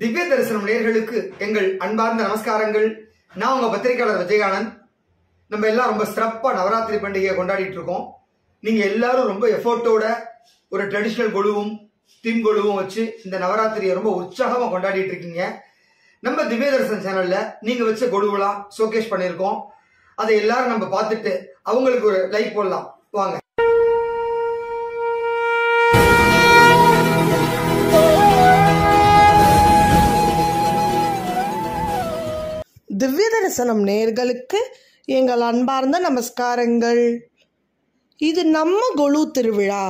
திவ்ய தரிசனம் நேர்களுக்கு எங்கள் அன்பார்ந்த நமஸ்காரங்கள் நான் உங்கள் பத்திரிகையாளர் விஜயகானந்த் நம்ம எல்லாம் ரொம்ப சிறப்பாக நவராத்திரி பண்டிகையை கொண்டாடிட்டு இருக்கோம் நீங்கள் எல்லாரும் ரொம்ப எஃபோர்ட்டோட ஒரு ட்ரெடிஷ்னல் கொழுவும் தீம் கொழுவும் வச்சு இந்த நவராத்திரியை ரொம்ப உற்சாகமாக கொண்டாடிட்டு இருக்கீங்க நம்ம திவ்ய தரிசனம் சேனலில் நீங்கள் வச்ச கொழுவெல்லாம் ஷோகேஷ் பண்ணியிருக்கோம் அதை எல்லாரும் நம்ம பார்த்துட்டு அவங்களுக்கு ஒரு லைக் போடலாம் வாங்க திவ்ய தரிசனம் நேர்களுக்கு எங்கள் அன்பார்ந்த நமஸ்காரங்கள் இது நம்ம கொலு திருவிழா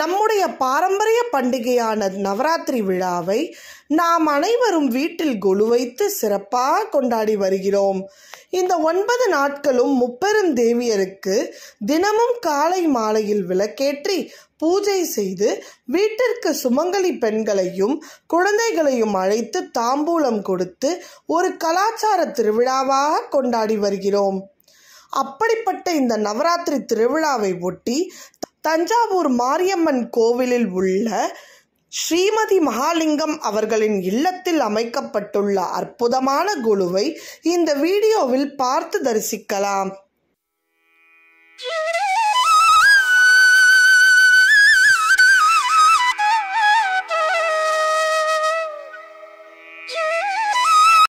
நம்முடைய பாரம்பரிய பண்டிகையான நவராத்திரி விழாவை நாம் அனைவரும் வீட்டில் கொலு வைத்து சிறப்பாக கொண்டாடி வருகிறோம் இந்த ஒன்பது நாட்களும் முப்பெரும் தேவியருக்கு தினமும் காலை மாலையில் விளக்கேற்றி பூஜை செய்து வீட்டிற்கு சுமங்கலி பெண்களையும் குழந்தைகளையும் அழைத்து தாம்பூலம் கொடுத்து ஒரு கலாச்சார திருவிழாவாக கொண்டாடி வருகிறோம் அப்படிப்பட்ட இந்த நவராத்திரி திருவிழாவை ஒட்டி தஞ்சாவூர் மாரியம்மன் கோவிலில் உள்ள ஸ்ரீமதி மகாலிங்கம் அவர்களின் இல்லத்தில் அமைக்கப்பட்டுள்ள அற்புதமான குழுவை இந்த வீடியோவில் பார்த்து தரிசிக்கலாம்